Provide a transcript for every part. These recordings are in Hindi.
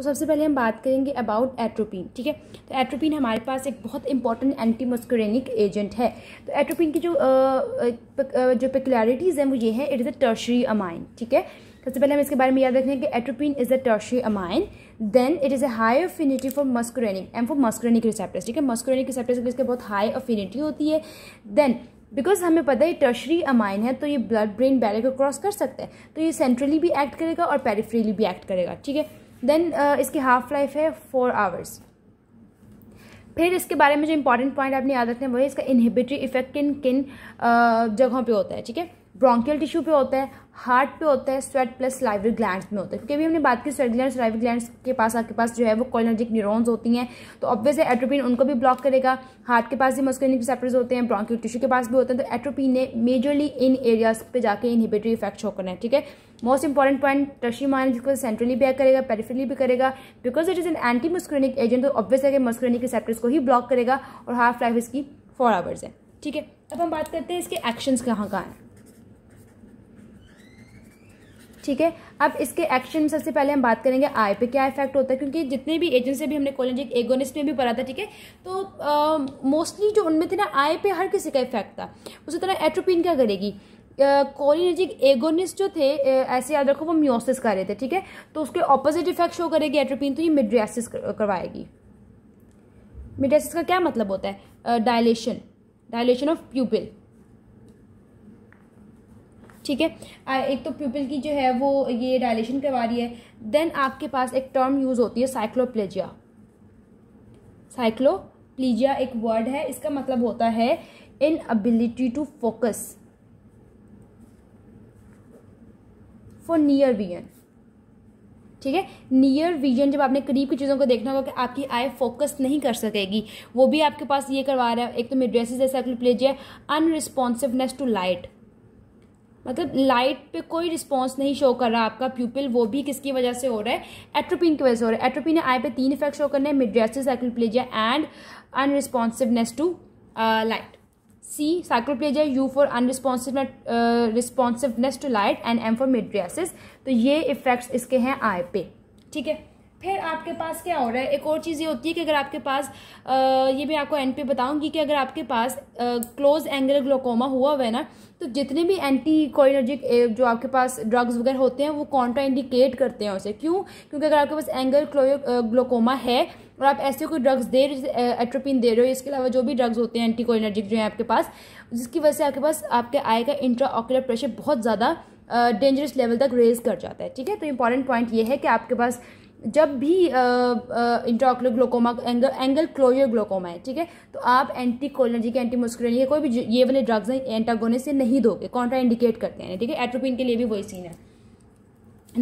तो सबसे पहले हम बात करेंगे अबाउट एट्रोपिन ठीक है तो एट्रोपिन हमारे पास एक बहुत इंपॉर्टेंट एंटी मस्कुरेनिक एजेंट है तो एट्रोपिन की जो आ, जो पेकुलरिटीज़ हैं वो ये है it is a tertiary amine ठीक है सबसे पहले हम इसके बारे में याद रखें कि atropine is a tertiary amine then it is a high affinity for muscarinic M for muscarinic receptors ठीक है मस्कुरेनिक रिसेप्टर्स के इसके बहुत हाई अफिनिटी होती है देन बिकॉज हमें पता है टर्शरी अमाइन है तो ये ब्लड ब्रेन बैरियर को क्रॉस कर सकता है तो ये सेंट्रली भी एक्ट करेगा और पेरीफ्रीली भी एक्ट करेगा ठीक है देन uh, इसकी हाफ़ लाइफ है फोर आवर्स फिर इसके बारे में जो इंपॉर्टेंट पॉइंट आपने याद रखना है वो है इसका इनहिबिटरी इफेक्ट किन किन जगहों पे होता है ठीक है ब्रोंकियल टिश्यू पे होता है हार्ट पे होता है स्वेट प्लस लाइवरी ग्लैंड में होता है क्योंकि अभी हमने बात की स्वेट ग्लैंड लाइवरी ग्लैंड के पास आपके पास जो है वो कॉलोजिक न्यूरोन्स होती हैं तो ऑब्वियस है एट्रोपिन उनको भी ब्लॉक करेगा हार्ट के पास भी मस्कुलिन रिसेप्टर्स होते हैं ब्रोंकियल टिश्यू के पास भी होते हैं तो एट्रोपिन ने मेजरली इन एरियाज पे जाकर इनहिबिटरी इफेक्ट होकर है ठीक है मोस्ट इंपॉर्टेंट पॉइंट टर्शी मान जिसको सेंट्रली भी करेगा पेरिफेरली भी करेगा because it is an anti muscarinic agent तो ऑब्वियस है कि मस्कुलिनिक रिसेप्टर्स को ही ब्लॉक करेगा और हाफ लाइफ इसकी फोर आवर्स है ठीक है अब हम बात करते हैं इसके एक्शंस कहाँ कहाँ हैं ठीक है अब इसके एक्शन सबसे पहले हम बात करेंगे आई पे क्या इफेक्ट होता है क्योंकि जितने भी एजेंट्स भी हमने कॉलेज एगोनिस्ट में भी पढ़ा था ठीक है तो मोस्टली जो उनमें थे ना आई पे हर किसी का इफेक्ट था उसी तरह एट्रोपिन क्या करेगी कोलिनर्जिक एगोनिस्ट जो थे ऐसे याद रखो वो म्योसिस कर रहे थे ठीक है तो उसके ऑपोजिट इफेक्ट शो करेगी एट्रोपिन तो ये मिड्रियासिस करवाएगी मिड्रियासिस का क्या मतलब होता है डायलेशन डायलेशन ऑफ प्यूपिल ठीक है एक तो पीपल की जो है वो ये डायलेशन करवा रही है देन आपके पास एक टर्म यूज़ होती है साइक्लोप्लेजिया साइक्लोप्लीजिया एक वर्ड है इसका मतलब होता है inability to focus for near vision ठीक है नियर विजन जब आपने करीब की चीज़ों को देखना होगा कि आपकी आई फोकस नहीं कर सकेगी वो भी आपके पास ये करवा रहा है एक तो मेड्रेसिस है साइक्लोप्लेजिया अनरिस्पॉन्सिवनेस टू लाइट मतलब लाइट पे कोई रिस्पॉन्स नहीं शो कर रहा आपका प्यूपिल वो भी किसकी वजह से हो रहा है एट्रोपिन की वजह से हो रहा है एट्रोपिन ने आई पे तीन इफेक्ट शो करने mydriasis cycloplegia and unresponsiveness to light C cycloplegia U for unresponsive responsiveness to light and M for mydriasis तो ये इफेक्ट्स इसके हैं आई पे ठीक है फिर आपके पास क्या हो रहा है एक और चीज़ ये होती है कि अगर आपके पास आ, ये भी आपको एंड पे बताऊंगी कि अगर आपके पास क्लोज एंगल ग्लोकोमा हुआ हुआ है ना तो जितने भी एंटी कोइनर्जिक जो आपके पास ड्रग्स वगैरह होते हैं वो कॉन्ट्रा इंडिकेट करते हैं उसे क्यों क्योंकि अगर आपके पास एंगल ग्लोकोमा है और आप ऐसे कोई ड्रग्स दे रहे एट्रोपिन दे रहे हो इसके अलावा जो भी ड्रग्स होते हैं एंटी कोइनर्जिक जो है आपके पास जिसकी वजह से आपके पास आपके आई का इंट्रा ऑक्यूलर प्रेशर बहुत ज़्यादा डेंजरस लेवल तक रेज कर जाता है ठीक है तो इंपॉर्टेंट पॉइंट ये है कि आपके पास जब भी intraocular glaucoma angle angle closure glaucoma है ठीक है तो आप एंटी के एंटी या कोई भी ये वाले ड्रग्स हैं एंटागोने से नहीं दोगे कॉन्ट्रा इंडिकेट करते हैं ठीक है एट्रोपिन के लिए भी वही सीन है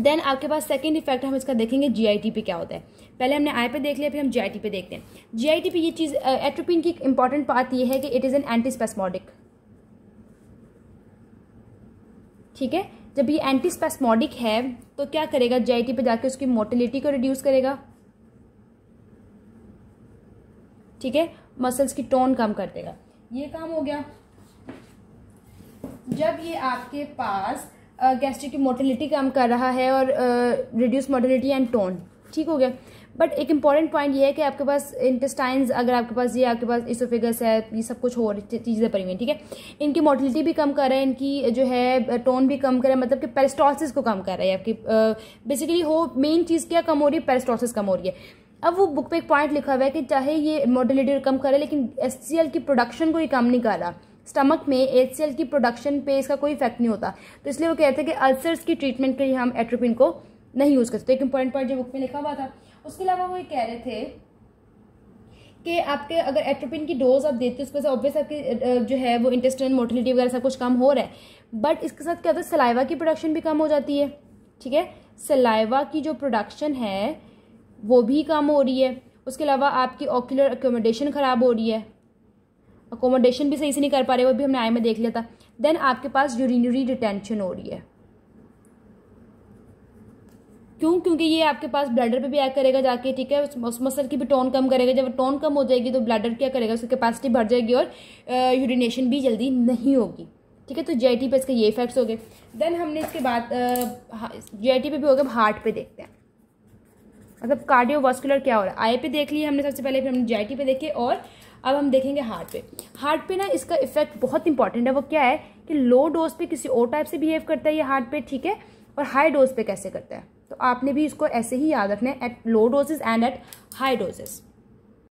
देन आपके पास सेकेंड इफेक्ट हम इसका देखेंगे जी पे क्या होता है पहले हमने आई पे देख लिया फिर हम जी पे देखते हैं जी पे ये चीज़ एट्रोपिन की इंपॉर्टेंट बात ये है कि it is an antispasmodic ठीक है जब ये एंटीस्पैस्मोडिक है तो क्या करेगा जेआईटी पे जाके उसकी मोटिलिटी को रिड्यूस करेगा ठीक है मसल्स की टोन कम कर देगा ये काम हो गया जब ये आपके पास गैस्ट्रिक की मोटिलिटी कम कर रहा है और रिड्यूस मोटिलिटी एंड टोन ठीक हो गया बट एक इंपॉर्टेंट पॉइंट ये है कि आपके पास इंटेस्टाइन अगर आपके पास ये आपके पास इसोफिगस है ये सब कुछ और चीज़ें पड़ी हुई हैं ठीक है इनकी मोटिलिटी भी कम कर रहा है इनकी जो है टोन भी कम कर मतलब कि पेरिस्टॉसिस को कम कर रहा है आपकी बेसिकली हो मेन चीज़ क्या कम हो रही है पेरेस्टोलिस कम हो रही है अब वो बुक पे एक पॉइंट लिखा हुआ है कि चाहे ये मोटिलिटी कम करे लेकिन एस की प्रोडक्शन को ये कम नहीं कर रहा स्टमक में एच की प्रोडक्शन पे इसका कोई इफेक्ट नहीं होता तो इसलिए वो कहते हैं कि अल्सर्स की ट्रीटमेंट के लिए हम एट्रोपिन को नहीं यूज़ करते तो एक इंपॉर्टेंट पॉइंट जो बुक में लिखा हुआ था उसके अलावा वो ये कह रहे थे कि आपके अगर एट्रोपिन की डोज आप देते हो उसके साथ ऑब्वियस आपकी जो है वो इंटेस्टिनल मोटिलिटी वगैरह सब कुछ कम हो रहा है बट इसके साथ क्या होता है सलाइवा की प्रोडक्शन भी कम हो जाती है ठीक है सलाइवा की जो प्रोडक्शन है वो भी कम हो रही है उसके अलावा आपकी ऑक्यूलर एकोमोडेशन ख़राब हो रही है अकोमोडेशन भी सही से नहीं कर पा रहे वो भी हमने आई में देख लिया था देन आपके पास यूरिनरी डिटेंशन हो रही है क्यों क्योंकि ये आपके पास ब्लैडर पे भी एक्ट करेगा जाके ठीक है उस मसल की भी टोन कम करेगा जब टोन कम हो जाएगी तो ब्लडर क्या करेगा उसकी कैपेसिटी बढ़ जाएगी और यूरिनेशन भी जल्दी नहीं होगी ठीक है तो जे पे इसके ये इफेक्ट्स हो गए देन हमने इसके बाद जी पे भी हो गए हार्ट पे देखते हैं मतलब कार्डियोवास्कुलर क्या हो रहा है आई पे देख लिया हमने सबसे पहले फिर हमने जे पे देखे और अब हम देखेंगे हार्ट पे हार्ट पे ना इसका इफेक्ट बहुत इंपॉर्टेंट है वो क्या है कि लो डोज पे किसी और टाइप से बिहेव करता है ये हार्ट पे ठीक है और हाई डोज पे कैसे करता है तो आपने भी इसको ऐसे ही याद रखना है at low doses and at high doses